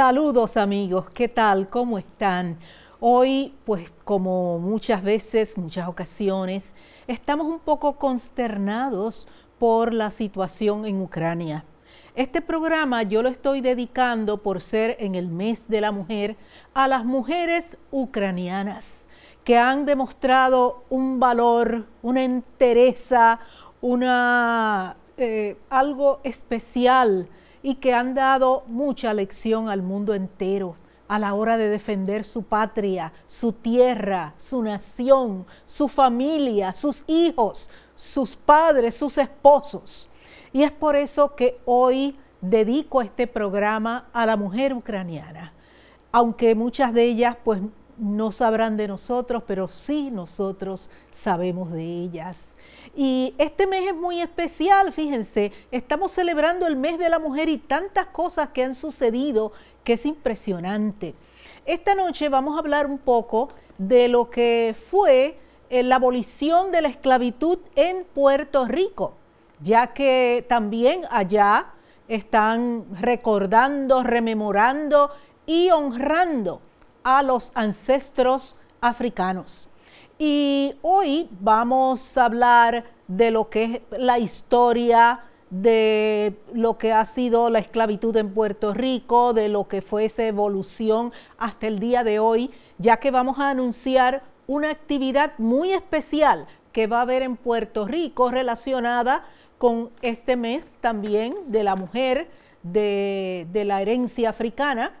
Saludos amigos, ¿qué tal? ¿Cómo están? Hoy, pues como muchas veces, muchas ocasiones, estamos un poco consternados por la situación en Ucrania. Este programa yo lo estoy dedicando por ser en el mes de la mujer a las mujeres ucranianas que han demostrado un valor, una entereza, una, eh, algo especial y que han dado mucha lección al mundo entero a la hora de defender su patria, su tierra, su nación, su familia, sus hijos, sus padres, sus esposos. Y es por eso que hoy dedico este programa a la mujer ucraniana, aunque muchas de ellas pues no sabrán de nosotros, pero sí nosotros sabemos de ellas. Y este mes es muy especial, fíjense, estamos celebrando el mes de la mujer y tantas cosas que han sucedido que es impresionante. Esta noche vamos a hablar un poco de lo que fue eh, la abolición de la esclavitud en Puerto Rico, ya que también allá están recordando, rememorando y honrando a los ancestros africanos. Y hoy vamos a hablar de lo que es la historia de lo que ha sido la esclavitud en Puerto Rico, de lo que fue esa evolución hasta el día de hoy, ya que vamos a anunciar una actividad muy especial que va a haber en Puerto Rico relacionada con este mes también de la mujer, de, de la herencia africana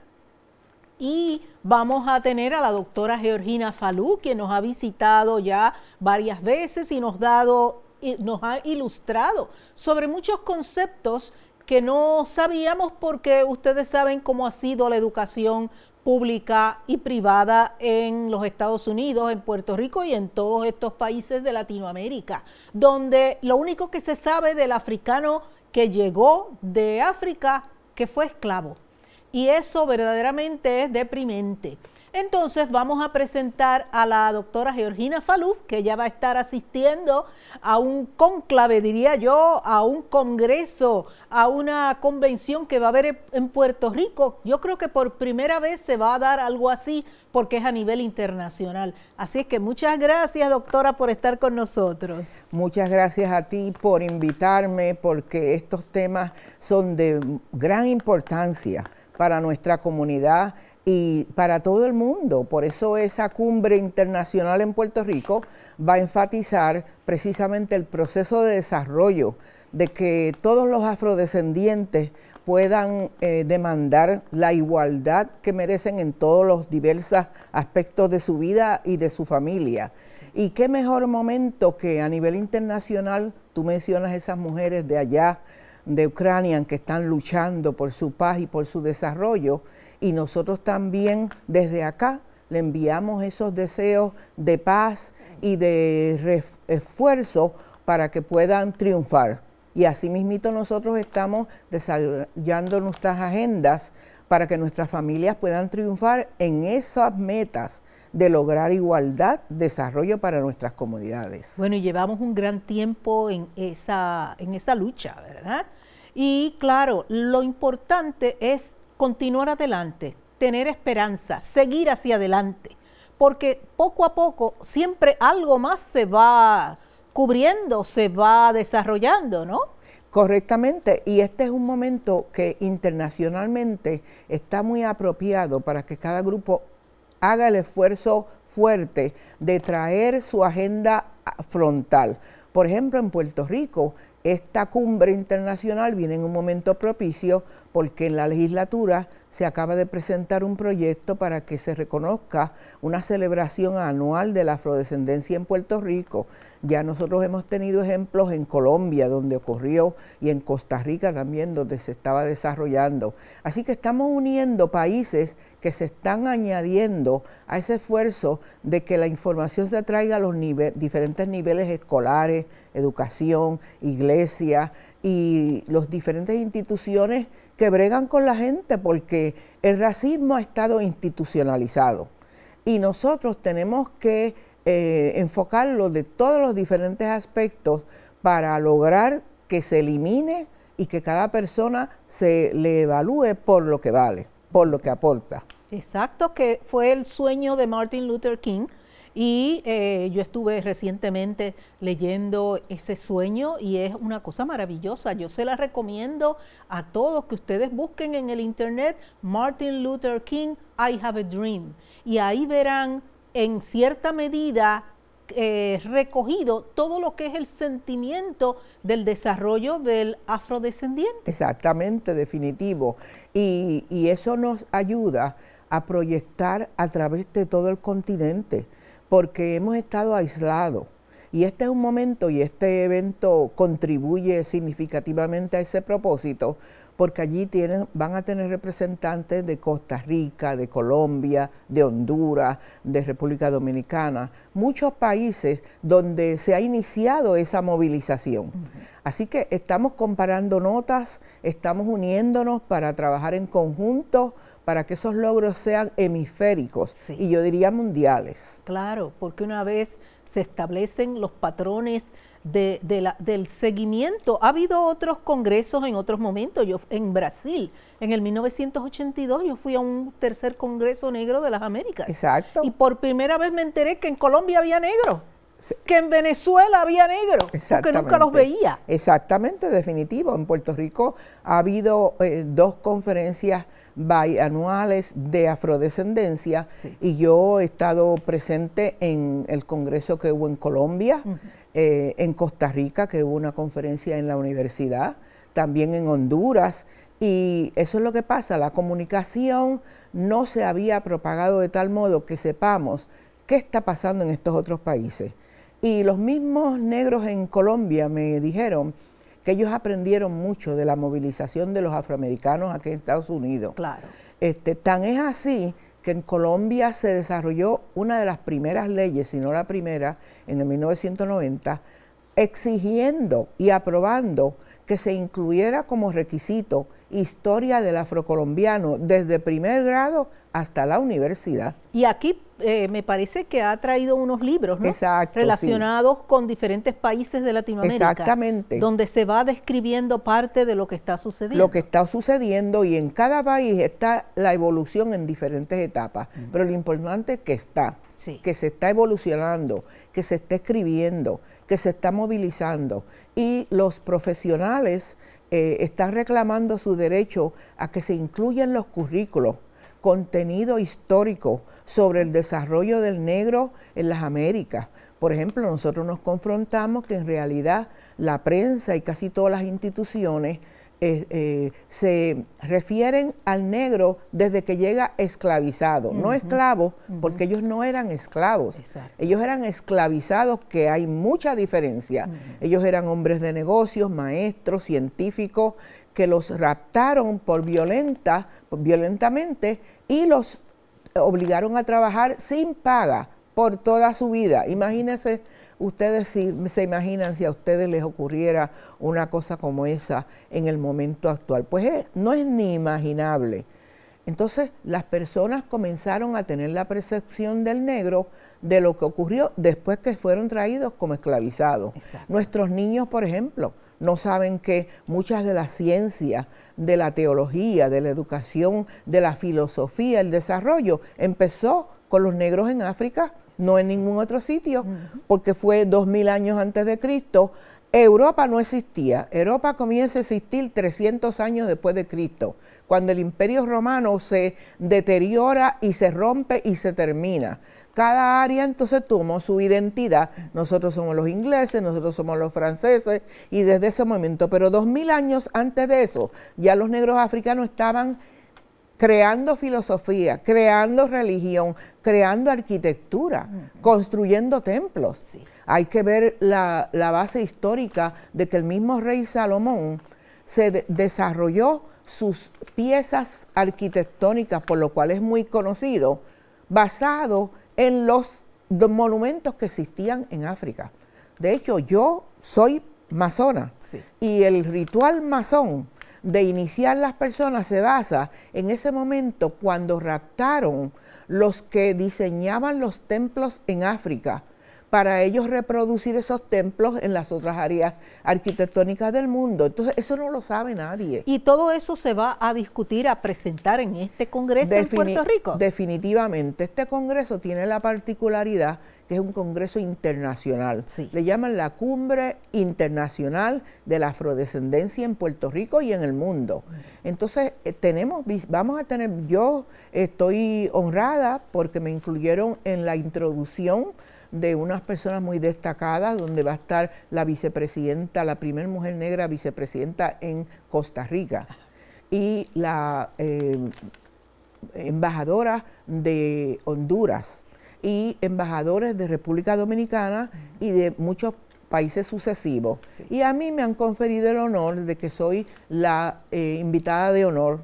y vamos a tener a la doctora Georgina Falú, que nos ha visitado ya varias veces y nos, dado, nos ha ilustrado sobre muchos conceptos que no sabíamos porque ustedes saben cómo ha sido la educación pública y privada en los Estados Unidos, en Puerto Rico y en todos estos países de Latinoamérica, donde lo único que se sabe del africano que llegó de África, que fue esclavo y eso verdaderamente es deprimente. Entonces vamos a presentar a la doctora Georgina Faluf, que ya va a estar asistiendo a un conclave, diría yo, a un congreso, a una convención que va a haber en Puerto Rico. Yo creo que por primera vez se va a dar algo así porque es a nivel internacional. Así es que muchas gracias, doctora, por estar con nosotros. Muchas gracias a ti por invitarme, porque estos temas son de gran importancia para nuestra comunidad y para todo el mundo. Por eso esa cumbre internacional en Puerto Rico va a enfatizar precisamente el proceso de desarrollo, de que todos los afrodescendientes puedan eh, demandar la igualdad que merecen en todos los diversos aspectos de su vida y de su familia. Y qué mejor momento que a nivel internacional, tú mencionas esas mujeres de allá, de Ucrania que están luchando por su paz y por su desarrollo. Y nosotros también desde acá le enviamos esos deseos de paz y de esfuerzo para que puedan triunfar. Y asimismo nosotros estamos desarrollando nuestras agendas para que nuestras familias puedan triunfar en esas metas de lograr igualdad, desarrollo para nuestras comunidades. Bueno, y llevamos un gran tiempo en esa, en esa lucha, ¿verdad? Y claro, lo importante es continuar adelante, tener esperanza, seguir hacia adelante, porque poco a poco siempre algo más se va cubriendo, se va desarrollando, ¿no? Correctamente, y este es un momento que internacionalmente está muy apropiado para que cada grupo haga el esfuerzo fuerte de traer su agenda frontal. Por ejemplo, en Puerto Rico, esta cumbre internacional viene en un momento propicio porque en la legislatura se acaba de presentar un proyecto para que se reconozca una celebración anual de la afrodescendencia en Puerto Rico. Ya nosotros hemos tenido ejemplos en Colombia, donde ocurrió, y en Costa Rica también, donde se estaba desarrollando. Así que estamos uniendo países que se están añadiendo a ese esfuerzo de que la información se atraiga a los diferentes niveles escolares, educación, iglesia y las diferentes instituciones que bregan con la gente porque el racismo ha estado institucionalizado y nosotros tenemos que eh, enfocarlo de todos los diferentes aspectos para lograr que se elimine y que cada persona se le evalúe por lo que vale, por lo que aporta. Exacto, que fue el sueño de Martin Luther King y eh, yo estuve recientemente leyendo ese sueño y es una cosa maravillosa. Yo se la recomiendo a todos que ustedes busquen en el internet Martin Luther King, I Have a Dream. Y ahí verán en cierta medida eh, recogido todo lo que es el sentimiento del desarrollo del afrodescendiente. Exactamente, definitivo. y eso nos ayuda a proyectar a través de todo el continente porque hemos estado aislados. Y este es un momento y este evento contribuye significativamente a ese propósito, porque allí tienen, van a tener representantes de Costa Rica, de Colombia, de Honduras, de República Dominicana, muchos países donde se ha iniciado esa movilización. Así que estamos comparando notas, estamos uniéndonos para trabajar en conjunto para que esos logros sean hemisféricos y yo diría mundiales. Claro, porque una vez se establecen los patrones de, la, del seguimiento. Ha habido otros congresos en otros momentos. Yo en Brasil, en el 1982, yo fui a un tercer congreso negro de las Américas. Exacto. Y por primera vez me enteré que en Colombia había negro Que en Venezuela había negros, que nunca los veía. Exactamente, definitivo. En Puerto Rico ha habido eh, dos conferencias bianuales de afrodescendencia y yo he estado presente en el congreso que hubo en Colombia, eh, en Costa Rica, que hubo una conferencia en la universidad, también en Honduras, y eso es lo que pasa, la comunicación no se había propagado de tal modo que sepamos qué está pasando en estos otros países. Y los mismos negros en Colombia me dijeron que ellos aprendieron mucho de la movilización de los afroamericanos aquí en Estados Unidos. Claro. Este, tan es así que en Colombia se desarrolló una de las primeras leyes, si no la primera, en el 1990, exigiendo y aprobando que se incluyera como requisito historia del afrocolombiano desde primer grado hasta la universidad. Y aquí eh, me parece que ha traído unos libros relacionados con diferentes países de Latinoamérica. Exactamente. Donde se va describiendo parte de lo que está sucediendo. Lo que está sucediendo y en cada país está la evolución en diferentes etapas. Mm. Pero lo importante es que está, que se está evolucionando, que se está escribiendo, que se está movilizando y los profesionales eh, están reclamando su derecho a que se incluyan los currículos contenido histórico sobre el desarrollo del negro en las Américas. Por ejemplo, nosotros nos confrontamos que en realidad la prensa y casi todas las instituciones eh, eh, se refieren al negro desde que llega esclavizado, no esclavo, porque ellos no eran esclavos, ellos eran esclavizados, que hay mucha diferencia. Ellos eran hombres de negocios, maestros, científicos, que los raptaron por violenta, violentamente y los obligaron a trabajar sin paga por toda su vida. Imagínense Ustedes se imaginan si a ustedes les ocurriera una cosa como esa en el momento actual. Pues eh, no es ni imaginable. Entonces las personas comenzaron a tener la percepción del negro de lo que ocurrió después que fueron traídos como esclavizados. Nuestros niños, por ejemplo, no saben que muchas de las ciencias, de la teología, de la educación, de la filosofía, el desarrollo, empezó con los negros en África, no en ningún otro sitio, porque fue dos mil años antes de Cristo Europa no existía. Europa comienza a existir 300 años después de Cristo, cuando el imperio romano se deteriora y se rompe y se termina. Cada área entonces tomó su identidad. Nosotros somos los ingleses, nosotros somos los franceses y desde ese momento, pero 2000 años antes de eso, ya los negros africanos estaban creando filosofía, creando religión, creando arquitectura, construyendo templos. Hay que ver la, base histórica de que el mismo rey Salomón se desarrolló sus piezas arquitectónicas, por lo cual es muy conocido, basado en los monumentos que existían en África. De hecho, yo soy masona y el ritual masón de iniciar las personas se basa en ese momento cuando raptaron los que diseñaban los templos en África para ellos reproducir esos templos en las otras áreas arquitectónicas del mundo. Entonces, eso no lo sabe nadie. ¿Y todo eso se va a discutir, a presentar en este Congreso en Puerto Rico? Definitivamente, este Congreso tiene la particularidad que es un congreso internacional. Le llaman la Cumbre Internacional de la Afrodescendencia en Puerto Rico y en el mundo. Entonces, eh, tenemos, vamos a tener, yo estoy honrada porque me incluyeron en la introducción de unas personas muy destacadas, donde va a estar la vicepresidenta, la primer mujer negra vicepresidenta en Costa Rica y la eh, embajadora de Honduras y embajadores de República Dominicana y de muchos países sucesivos. Y a mí me han conferido el honor de que soy la eh, invitada de honor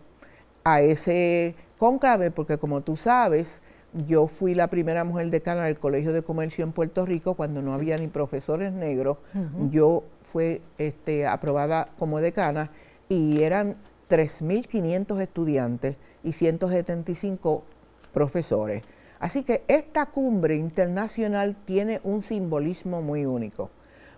a ese cónclave, porque como tú sabes, yo fui la primera mujer decana del Colegio de Comercio en Puerto Rico cuando no había ni profesores negros. Yo fui este, aprobada como decana y eran 3.500 estudiantes y 175 profesores. Así que esta cumbre internacional tiene un simbolismo muy único,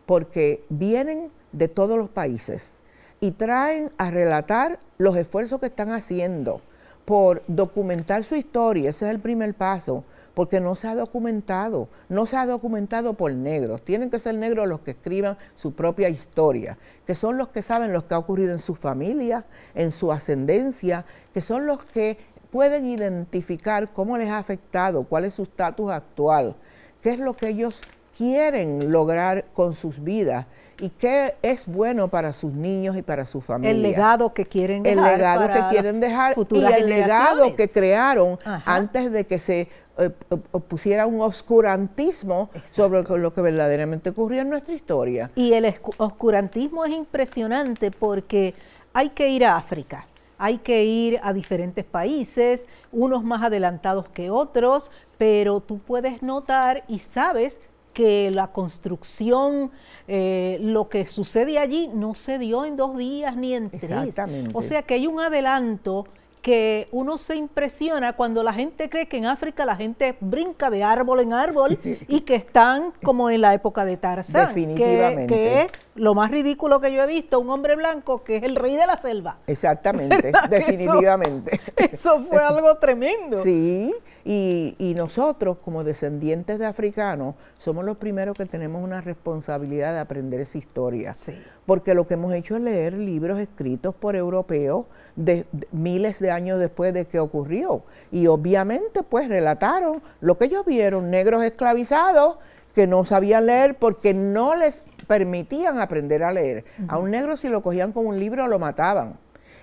porque vienen de todos los países y traen a relatar los esfuerzos que están haciendo por documentar su historia, ese es el primer paso, porque no se ha documentado, no se ha documentado por negros, tienen que ser negros los que escriban su propia historia, que son los que saben lo que ha ocurrido en su familia, en su ascendencia, que son los que pueden identificar cómo les ha afectado, cuál es su estatus actual, qué es lo que ellos quieren lograr con sus vidas y qué es bueno para sus niños y para su familia. El legado que quieren dejar. El legado que quieren dejar y el legado que crearon antes de que se eh, eh, pusiera un obscurantismo sobre lo que verdaderamente ocurrió en nuestra historia. Y el oscurantismo es impresionante porque hay que ir a África hay que ir a diferentes países, unos más adelantados que otros, pero tú puedes notar y sabes que la construcción, eh, lo que sucede allí, no se dio en dos días ni en tres. Exactamente. O sea que hay un adelanto que uno se impresiona cuando la gente cree que en África la gente brinca de árbol en árbol y que están como en la época de Tarzán. Definitivamente. Que, es lo más ridículo que yo he visto, un hombre blanco que es el rey de la selva. Exactamente, definitivamente. Eso, fue algo tremendo. Sí, y, y nosotros como descendientes de africanos somos los primeros que tenemos una responsabilidad de aprender esa historia. Sí porque lo que hemos hecho es leer libros escritos por europeos de, miles de años después de que ocurrió. Y obviamente pues relataron lo que ellos vieron, negros esclavizados que no sabían leer porque no les permitían aprender a leer. A un negro si lo cogían con un libro lo mataban.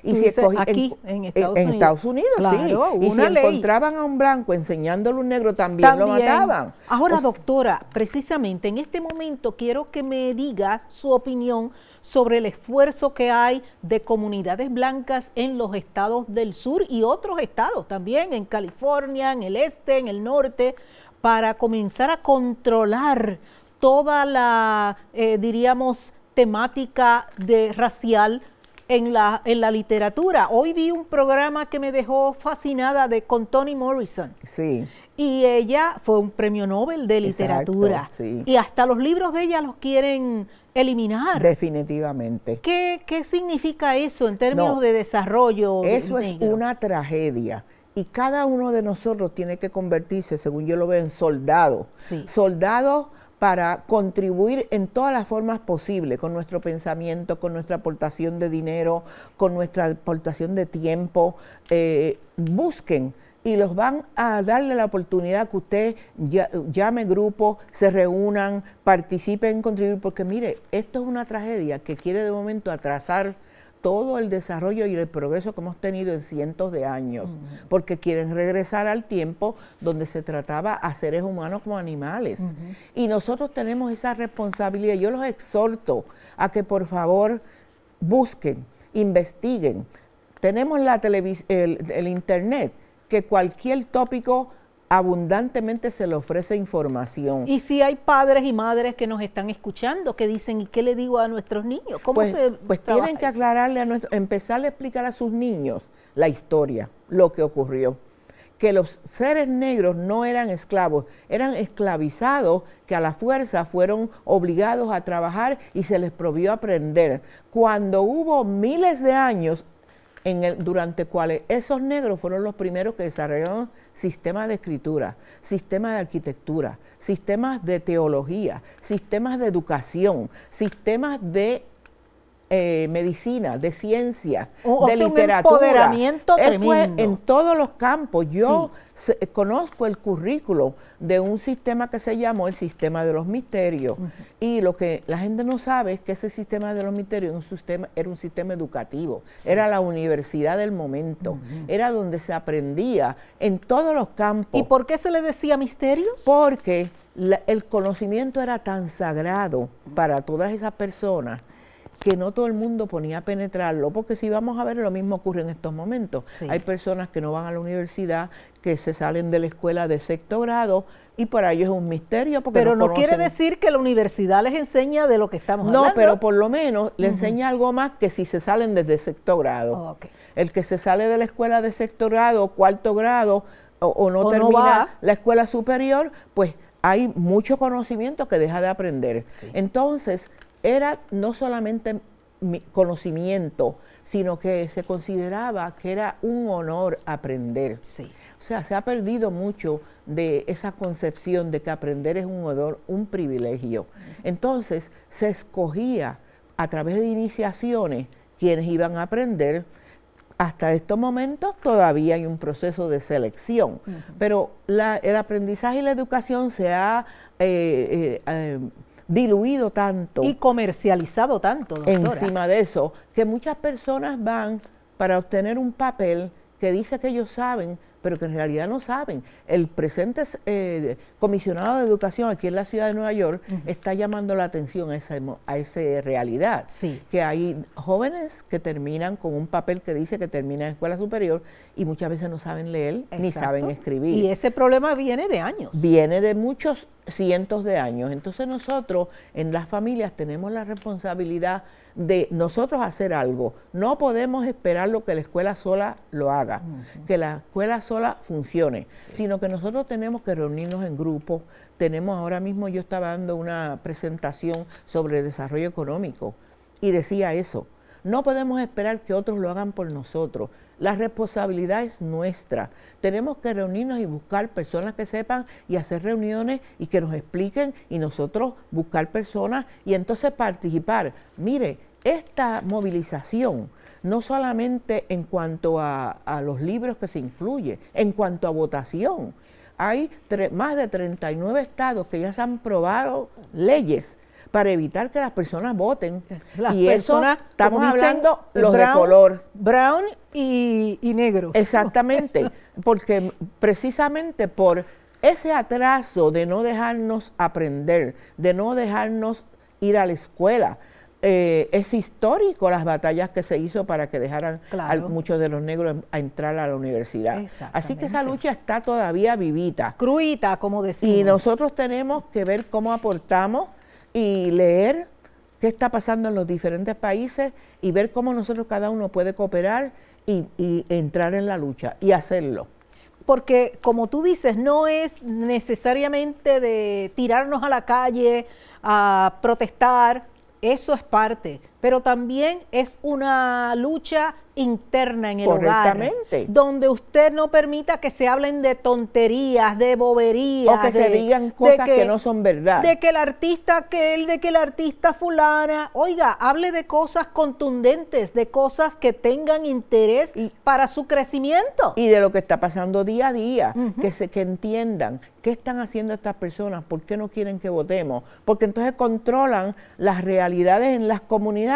Y si aquí, en, Estados Unidos. En Estados Unidos sí. Y si encontraban a un blanco enseñándole a un negro, también, lo mataban. Ahora, doctora, precisamente en este momento quiero que me diga su opinión sobre el esfuerzo que hay de comunidades blancas en los estados del sur y otros estados también, en California, en el este, en el norte, para comenzar a controlar toda la, eh, diríamos, temática de racial en la, en la literatura. Hoy vi un programa que me dejó fascinada de con Toni Morrison. Sí. Y ella fue un premio Nobel de literatura. Y hasta los libros de ella los quieren eliminar. Definitivamente. ¿Qué, significa eso en términos de desarrollo? Eso es una tragedia. Y cada uno de nosotros tiene que convertirse, según yo lo veo, en soldado. Sí. Soldado para contribuir en todas las formas posibles, con nuestro pensamiento, con nuestra aportación de dinero, con nuestra aportación de tiempo. Eh, busquen y los van a darle la oportunidad que usted llame grupo, se reúnan, participen, contribuir, porque mire, esto es una tragedia que quiere de momento atrasar todo el desarrollo y el progreso que hemos tenido en cientos de años, porque quieren regresar al tiempo donde se trataba a seres humanos como animales. Y nosotros tenemos esa responsabilidad. Yo los exhorto a que por favor busquen, investiguen. Tenemos la el Internet, que cualquier tópico abundantemente se le ofrece información. Y si hay padres y madres que nos están escuchando, que dicen, ¿y qué le digo a nuestros niños? ¿Cómo pues, se pues tienen que aclararle a nuestro, empezar a explicar a sus niños la historia, lo que ocurrió. Que los seres negros no eran esclavos, eran esclavizados que a la fuerza fueron obligados a trabajar y se les prohibió aprender. Cuando hubo miles de años en el, durante cuales esos negros fueron los primeros que desarrollaron sistemas de escritura, sistemas de arquitectura, sistemas de teología, sistemas de educación, sistemas de eh, medicina, de ciencia, de o sea, literatura. Un empoderamiento Fue en todos los campos. Yo conozco el currículo de un sistema que se llamó el sistema de los misterios. Y lo que la gente no sabe es que ese sistema de los misterios era un sistema, era un sistema educativo, era la universidad del momento, era donde se aprendía en todos los campos. ¿Y por qué se le decía misterios? Porque el conocimiento era tan sagrado para todas esas personas que no todo el mundo ponía a penetrarlo, porque si vamos a ver, lo mismo ocurre en estos momentos. Hay personas que no van a la universidad, que se salen de la escuela de sexto grado, y para ellos es un misterio. Porque pero no, quiere decir que la universidad les enseña de lo que estamos hablando. No, pero por lo menos les enseña algo más que si se salen desde sexto grado. Oh, el que se sale de la escuela de sexto grado, cuarto grado, o, no termina la escuela superior, pues hay mucho conocimiento que deja de aprender. Entonces, era no solamente conocimiento, sino que se consideraba que era un honor aprender. O sea, se ha perdido mucho de esa concepción de que aprender es un honor, un privilegio. Entonces, se escogía a través de iniciaciones quienes iban a aprender. Hasta estos momentos todavía hay un proceso de selección, pero el aprendizaje y la educación se ha eh, eh, eh, diluido tanto. Y comercializado tanto. Doctora. Encima de eso, que muchas personas van para obtener un papel que dice que ellos saben pero que en realidad no saben. El presente eh, comisionado de educación aquí en la ciudad de Nueva York está llamando la atención a esa, a esa realidad, que hay jóvenes que terminan con un papel que dice que termina en escuela superior y muchas veces no saben leer ni saben escribir. Y ese problema viene de años. Viene de muchos cientos de años. Entonces nosotros en las familias tenemos la responsabilidad de nosotros hacer algo. No podemos esperar lo que la escuela sola lo haga, que la escuela sola funcione, sino que nosotros tenemos que reunirnos en grupos. Tenemos ahora mismo, yo estaba dando una presentación sobre desarrollo económico y decía eso. No podemos esperar que otros lo hagan por nosotros. La responsabilidad es nuestra. Tenemos que reunirnos y buscar personas que sepan y hacer reuniones y que nos expliquen y nosotros buscar personas y entonces participar. Mire, esta movilización, no solamente en cuanto a, los libros que se incluye, en cuanto a votación, hay más de 39 estados que ya se han probado leyes para evitar que las personas voten. y personas, eso estamos hablando los de color. Brown y, negro. negros. Exactamente, porque precisamente por ese atraso de no dejarnos aprender, de no dejarnos ir a la escuela, eh, es histórico las batallas que se hizo para que dejaran a muchos de los negros a entrar a la universidad. Así que esa lucha está todavía vivita. Cruita, como decimos. Y nosotros tenemos que ver cómo aportamos y leer qué está pasando en los diferentes países y ver cómo nosotros cada uno puede cooperar y, y entrar en la lucha y hacerlo porque como tú dices, no es necesariamente de tirarnos a la calle a protestar, eso es parte, pero también es una lucha interna en el hogar. Donde usted no permita que se hablen de tonterías, de boberías. O que se digan cosas que, no son verdad. De que el artista aquel, de que el artista fulana. Oiga, hable de cosas contundentes, de cosas que tengan interés para su crecimiento. Y de lo que está pasando día a día. Que se que entiendan qué están haciendo estas personas, por qué no quieren que votemos. Porque entonces controlan las realidades en las comunidades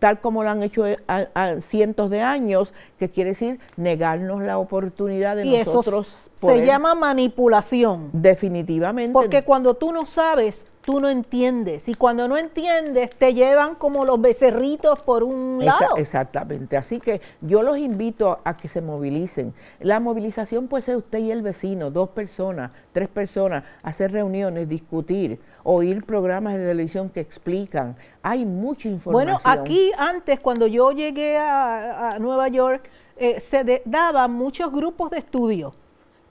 tal como lo han hecho eh, a, cientos de años, que quiere decir negarnos la oportunidad de y nosotros. Eso se llama manipulación. Definitivamente. Porque cuando tú no sabes, tú no entiendes. Y cuando no entiendes, te llevan como los becerritos por un lado. exactamente. Así que yo los invito a que se movilicen. La movilización puede ser usted y el vecino, dos personas, tres personas, hacer reuniones, discutir, oír programas de televisión que explican. Hay mucha información. Bueno, aquí antes, cuando yo llegué a, Nueva York, eh, se daban muchos grupos de estudio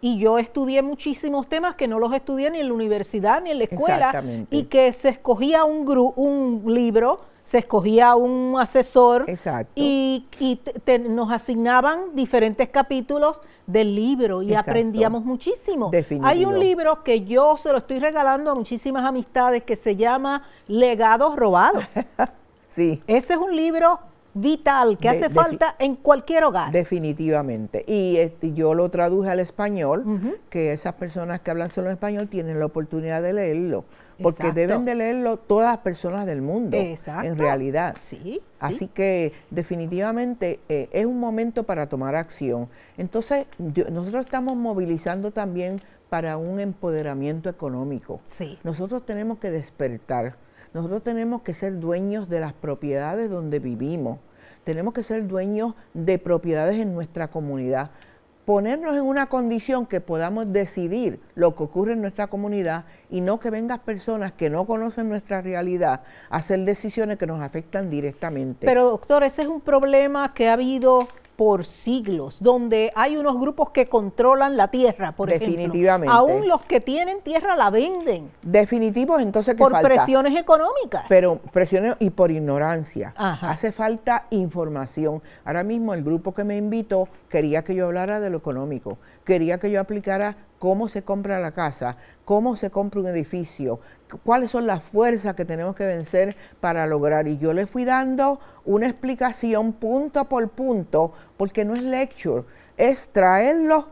y yo estudié muchísimos temas que no los estudié ni en la universidad ni en la escuela y que se escogía un, gru un libro, se escogía un asesor y, nos asignaban diferentes capítulos del libro y aprendíamos muchísimo. Hay un libro que yo se lo estoy regalando a muchísimas amistades que se llama Legados Robados. sí. Ese es un libro vital que hace falta en cualquier hogar. Definitivamente. Y este, yo lo traduje al español, que esas personas que hablan solo español tienen la oportunidad de leerlo. Porque deben de leerlo todas las personas del mundo, en realidad. Sí, Así que definitivamente eh, es un momento para tomar acción. Entonces, nosotros estamos movilizando también para un empoderamiento económico. Nosotros tenemos que despertar. Nosotros tenemos que ser dueños de las propiedades donde vivimos tenemos que ser dueños de propiedades en nuestra comunidad. Ponernos en una condición que podamos decidir lo que ocurre en nuestra comunidad y no que vengan personas que no conocen nuestra realidad a hacer decisiones que nos afectan directamente. Pero doctor, ese es un problema que ha habido por siglos, donde hay unos grupos que controlan la tierra, por Definitivamente. ejemplo. Aún los que tienen tierra la venden. definitivos entonces Por presiones económicas. Pero presiones y por ignorancia. Hace falta información. Ahora mismo el grupo que me invitó quería que yo hablara de lo económico quería que yo aplicara cómo se compra la casa, cómo se compra un edificio, cuáles son las fuerzas que tenemos que vencer para lograr. Y yo le fui dando una explicación punto por punto, porque no es lecture, es traerlo,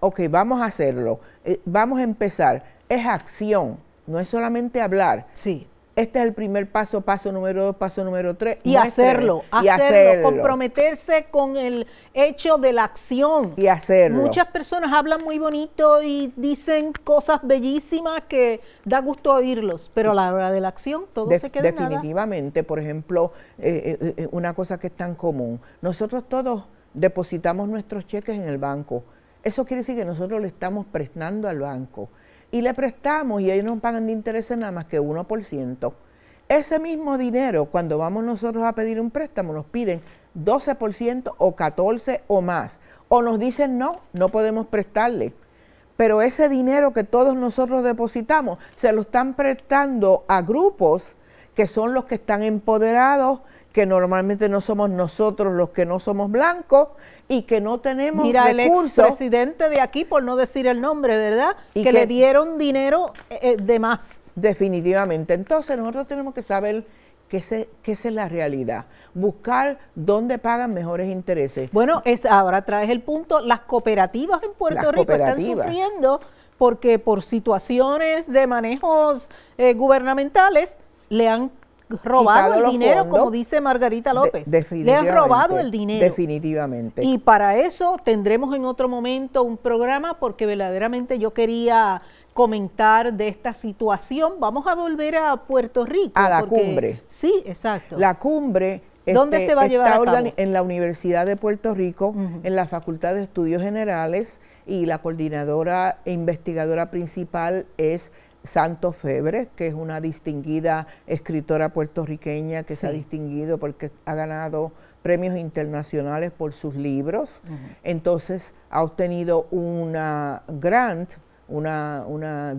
ok, vamos a hacerlo, eh, vamos a empezar, es acción, no es solamente hablar. Sí. Este es el primer paso, paso número dos, paso número tres. Y hacerlo, hacerlo, comprometerse con el hecho de la acción. Y hacerlo. Muchas personas hablan muy bonito y dicen cosas bellísimas que da gusto oírlos, pero a la hora de la acción todo se queda Definitivamente, por ejemplo, eh, eh, eh, una cosa que es tan común. Nosotros todos depositamos nuestros cheques en el banco. Eso quiere decir que nosotros le estamos prestando al banco y le prestamos y ellos nos pagan de intereses nada más que 1%. Ese mismo dinero, cuando vamos nosotros a pedir un préstamo, nos piden 12% o 14% o más. O nos dicen no, no podemos prestarle. Pero ese dinero que todos nosotros depositamos, se lo están prestando a grupos que son los que están empoderados, que normalmente no somos nosotros los que no somos blancos y que no tenemos Mira, recursos. el de aquí, por no decir el nombre, ¿verdad? que, le dieron dinero eh, eh, de más. Definitivamente. Entonces nosotros tenemos que saber qué es la realidad. Buscar dónde pagan mejores intereses. Bueno, es, ahora traes el punto, las cooperativas en Puerto Rico están sufriendo porque por situaciones de manejos eh, gubernamentales le han robado el dinero, como dice Margarita López. le han robado el dinero. Definitivamente. Y para eso tendremos en otro momento un programa porque verdaderamente yo quería comentar de esta situación. Vamos a volver a Puerto Rico. A la cumbre. Sí, exacto. La cumbre. ¿Dónde este, se va a llevar En la Universidad de Puerto Rico, en la Facultad de Estudios Generales, y la coordinadora e investigadora principal es Santo Febre, que es una distinguida escritora puertorriqueña que se ha distinguido porque ha ganado premios internacionales por sus libros. Entonces ha obtenido una grant, una, un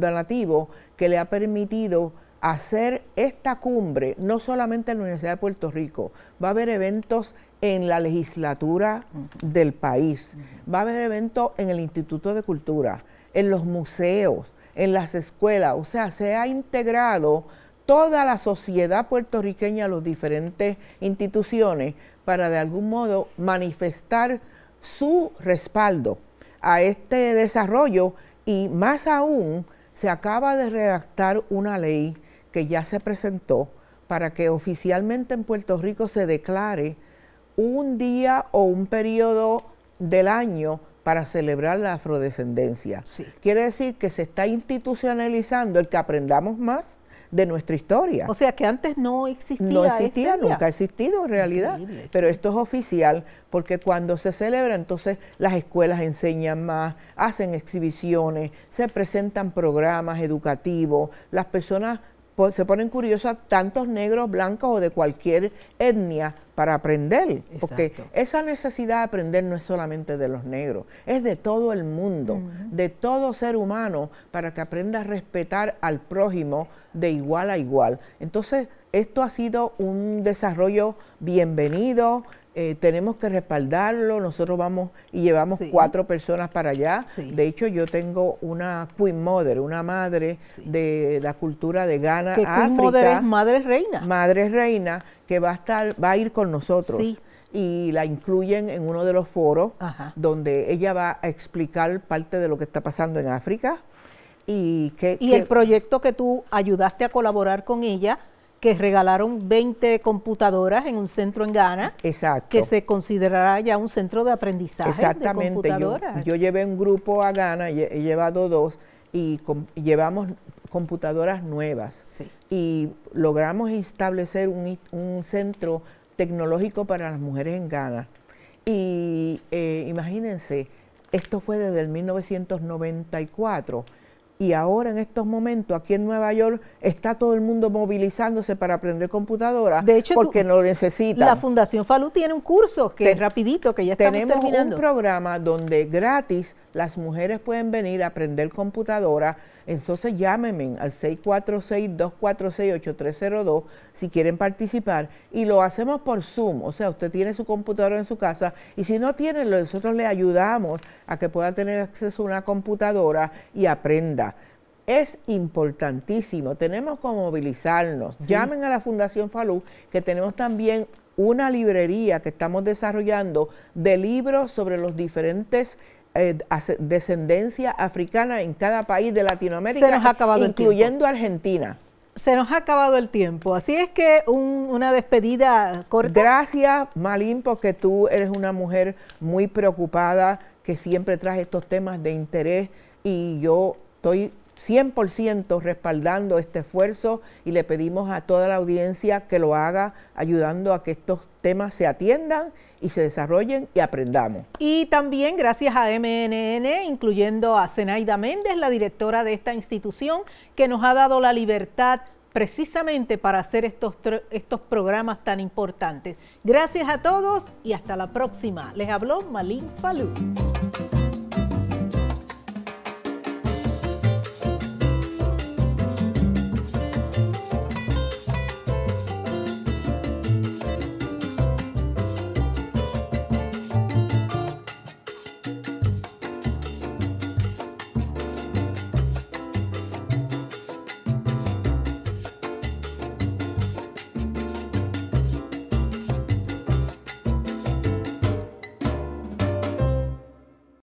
donativo que le ha permitido hacer esta cumbre, no solamente en la Universidad de Puerto Rico, va a haber eventos en la legislatura del país, va a haber eventos en el Instituto de Cultura, en los museos, en las escuelas, o sea, se ha integrado toda la sociedad puertorriqueña, las diferentes instituciones, para de algún modo manifestar su respaldo a este desarrollo y más aún se acaba de redactar una ley que ya se presentó para que oficialmente en Puerto Rico se declare un día o un periodo del año para celebrar la afrodescendencia. Quiere decir que se está institucionalizando el que aprendamos más de nuestra historia. O sea que antes no existía. No existía, nunca ha existido en realidad. pero esto es oficial porque cuando se celebra, entonces las escuelas enseñan más, hacen exhibiciones, se presentan programas educativos, las personas se ponen curiosos tantos negros, blancos o de cualquier etnia para aprender, porque esa necesidad de aprender no es solamente de los negros, es de todo el mundo, de todo ser humano, para que aprenda a respetar al prójimo de igual a igual. Entonces, esto ha sido un desarrollo bienvenido, eh, tenemos que respaldarlo, nosotros vamos y llevamos cuatro personas para allá. De hecho, yo tengo una Queen Mother, una madre de la cultura de Ghana, que África. Queen Mother es madre reina. Madre reina que va a estar, va a ir con nosotros. Y la incluyen en uno de los foros donde ella va a explicar parte de lo que está pasando en África. Y, que, y el proyecto que tú ayudaste a colaborar con ella, que regalaron 20 computadoras en un centro en Ghana, que se considerará ya un centro de aprendizaje de computadoras. Yo, llevé un grupo a Ghana, he llevado dos, y llevamos computadoras nuevas. Y logramos establecer un, centro tecnológico para las mujeres en Ghana. Y eh, imagínense, esto fue desde el 1994 y ahora en estos momentos aquí en Nueva York está todo el mundo movilizándose para aprender computadora porque lo necesita. La Fundación Falú tiene un curso que es rapidito, que ya estamos Tenemos un programa donde gratis las mujeres pueden venir a aprender computadora, entonces llámenme al 646-246-8302 si quieren participar y lo hacemos por Zoom, o sea, usted tiene su computadora en su casa y si no tiene, nosotros le ayudamos a que pueda tener acceso a una computadora y aprenda es importantísimo. Tenemos que movilizarnos. Llamen a la Fundación Falú, que tenemos también una librería que estamos desarrollando de libros sobre los diferentes eh, descendencia africana en cada país de Latinoamérica, incluyendo Argentina. Se nos ha acabado el tiempo, así es que una despedida corta. Gracias, Malin, porque tú eres una mujer muy preocupada que siempre trae estos temas de interés y yo estoy 100% respaldando este esfuerzo y le pedimos a toda la audiencia que lo haga ayudando a que estos temas se atiendan y se desarrollen y aprendamos. Y también gracias a MNN, incluyendo a Zenaida Méndez, la directora de esta institución, que nos ha dado la libertad precisamente para hacer estos, estos programas tan importantes. Gracias a todos y hasta la próxima. Les habló Malin Falú.